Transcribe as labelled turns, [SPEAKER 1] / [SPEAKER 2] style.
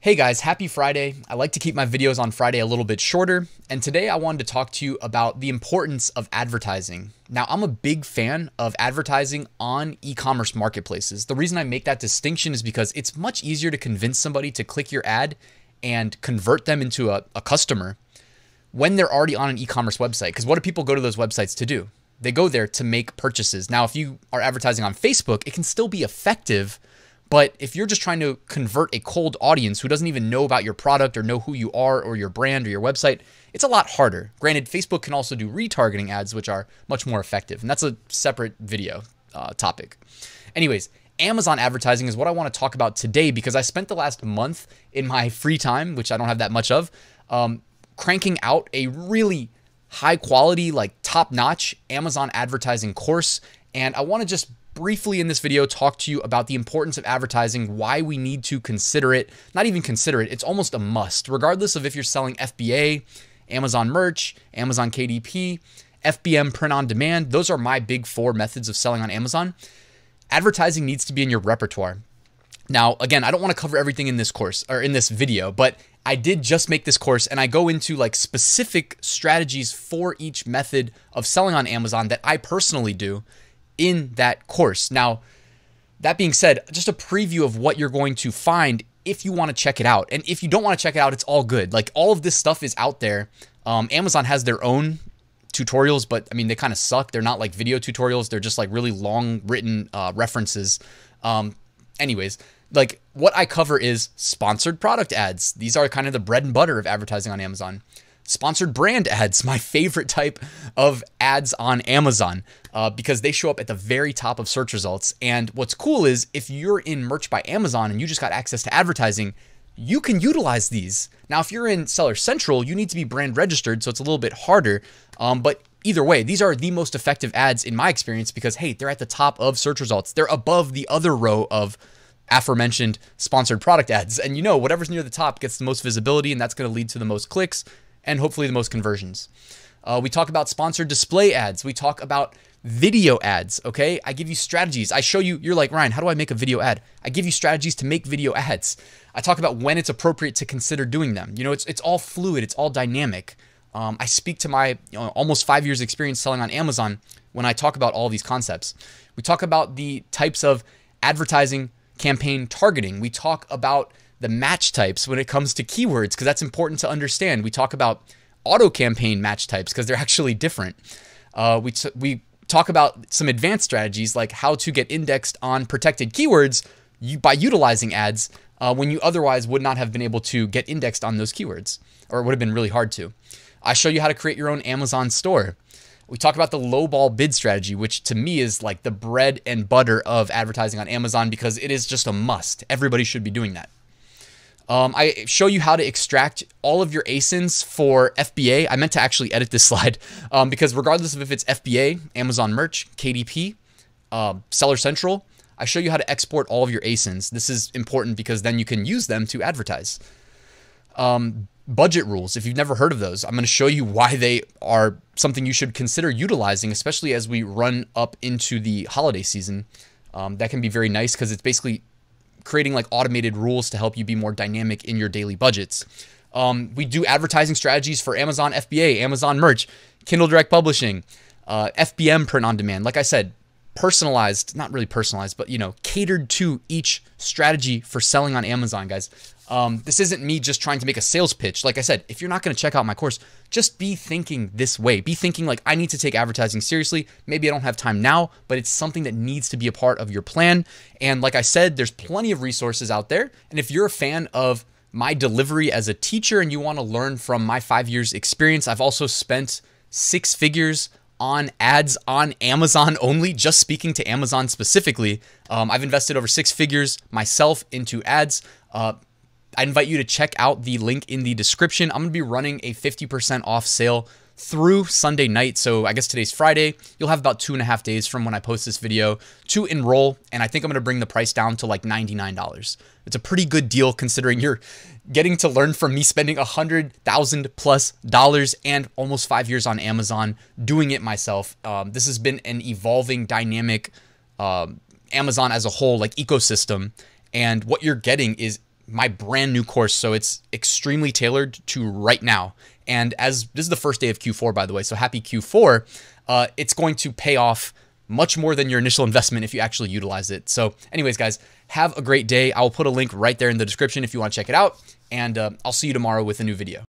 [SPEAKER 1] Hey guys, happy Friday. I like to keep my videos on Friday a little bit shorter, and today I wanted to talk to you about the importance of advertising. Now, I'm a big fan of advertising on e commerce marketplaces. The reason I make that distinction is because it's much easier to convince somebody to click your ad and convert them into a, a customer when they're already on an e commerce website. Because what do people go to those websites to do? They go there to make purchases. Now, if you are advertising on Facebook, it can still be effective but if you're just trying to convert a cold audience who doesn't even know about your product or know who you are or your brand or your website, it's a lot harder. Granted, Facebook can also do retargeting ads, which are much more effective. And that's a separate video uh, topic. Anyways, Amazon advertising is what I want to talk about today because I spent the last month in my free time, which I don't have that much of, um, cranking out a really high quality, like top notch Amazon advertising course. And I want to just briefly in this video talk to you about the importance of advertising, why we need to consider it, not even consider it, it's almost a must, regardless of if you're selling FBA, Amazon merch, Amazon KDP, FBM print on demand. Those are my big four methods of selling on Amazon. Advertising needs to be in your repertoire. Now, again, I don't want to cover everything in this course or in this video, but I did just make this course and I go into like specific strategies for each method of selling on Amazon that I personally do in that course. Now, that being said, just a preview of what you're going to find if you want to check it out. And if you don't want to check it out, it's all good. Like all of this stuff is out there. Um, Amazon has their own tutorials, but I mean, they kind of suck. They're not like video tutorials, they're just like really long written uh, references. Um, anyways, like what I cover is sponsored product ads. These are kind of the bread and butter of advertising on Amazon sponsored brand ads, my favorite type of ads on Amazon, uh, because they show up at the very top of search results. And what's cool is if you're in Merch by Amazon and you just got access to advertising, you can utilize these. Now, if you're in Seller Central, you need to be brand registered, so it's a little bit harder. Um, but either way, these are the most effective ads in my experience because, hey, they're at the top of search results. They're above the other row of aforementioned sponsored product ads. And you know, whatever's near the top gets the most visibility, and that's going to lead to the most clicks, and hopefully the most conversions. Uh, we talk about sponsored display ads. We talk about video ads. Okay. I give you strategies. I show you, you're like, Ryan, how do I make a video ad? I give you strategies to make video ads. I talk about when it's appropriate to consider doing them. You know, it's, it's all fluid, it's all dynamic. Um, I speak to my you know, almost five years experience selling on Amazon when I talk about all these concepts. We talk about the types of advertising, campaign targeting. We talk about the match types when it comes to keywords because that's important to understand. We talk about auto campaign match types because they're actually different. Uh, we, we talk about some advanced strategies like how to get indexed on protected keywords you, by utilizing ads uh, when you otherwise would not have been able to get indexed on those keywords or it would have been really hard to. I show you how to create your own Amazon store. We talk about the low ball bid strategy, which to me is like the bread and butter of advertising on Amazon because it is just a must. Everybody should be doing that. Um, I show you how to extract all of your ASINs for FBA. I meant to actually edit this slide um, because regardless of if it's FBA, Amazon merch, KDP, um, Seller Central, I show you how to export all of your ASINs. This is important because then you can use them to advertise. Um, budget rules, if you've never heard of those, I'm going to show you why they are something you should consider utilizing, especially as we run up into the holiday season. Um, that can be very nice because it's basically creating like automated rules to help you be more dynamic in your daily budgets. Um, we do advertising strategies for Amazon FBA, Amazon merch, Kindle Direct Publishing, uh, FBM print on demand. Like I said, personalized, not really personalized, but you know, catered to each strategy for selling on Amazon, guys. Um, this isn't me just trying to make a sales pitch. Like I said, if you're not going to check out my course, just be thinking this way. Be thinking like, I need to take advertising seriously. Maybe I don't have time now, but it's something that needs to be a part of your plan. And like I said, there's plenty of resources out there. And if you're a fan of my delivery as a teacher and you want to learn from my five years experience, I've also spent six figures on ads on Amazon only, just speaking to Amazon specifically. Um, I've invested over six figures myself into ads. Uh, I invite you to check out the link in the description. I'm going to be running a 50% off sale through Sunday night. So I guess today's Friday. You'll have about two and a half days from when I post this video to enroll. And I think I'm going to bring the price down to like $99. It's a pretty good deal considering you're getting to learn from me spending a hundred thousand plus dollars and almost five years on Amazon doing it myself. Um, this has been an evolving dynamic um, Amazon as a whole, like ecosystem. And what you're getting is my brand new course. So it's extremely tailored to right now. And as this is the first day of Q4, by the way, so happy Q4, uh, it's going to pay off much more than your initial investment if you actually utilize it. So, anyways, guys, have a great day. I will put a link right there in the description if you want to check it out. And uh, I'll see you tomorrow with a new video.